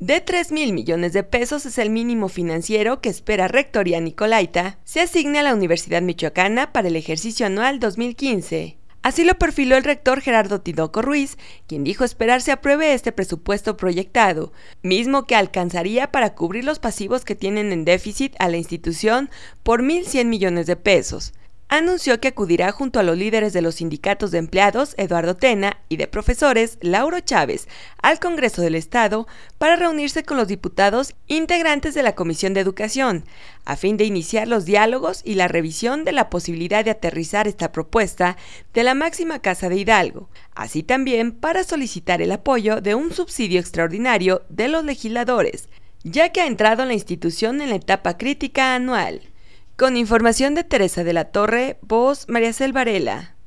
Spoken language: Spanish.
de 3 mil millones de pesos es el mínimo financiero que espera Rectoría Nicolaita se asigne a la Universidad Michoacana para el ejercicio anual 2015. Así lo perfiló el rector Gerardo Tidoco Ruiz, quien dijo esperar se apruebe este presupuesto proyectado, mismo que alcanzaría para cubrir los pasivos que tienen en déficit a la institución por 1.100 millones de pesos anunció que acudirá junto a los líderes de los sindicatos de empleados, Eduardo Tena, y de profesores, Lauro Chávez, al Congreso del Estado para reunirse con los diputados integrantes de la Comisión de Educación, a fin de iniciar los diálogos y la revisión de la posibilidad de aterrizar esta propuesta de la máxima Casa de Hidalgo, así también para solicitar el apoyo de un subsidio extraordinario de los legisladores, ya que ha entrado en la institución en la etapa crítica anual. Con información de Teresa de la Torre, voz María Selvarela.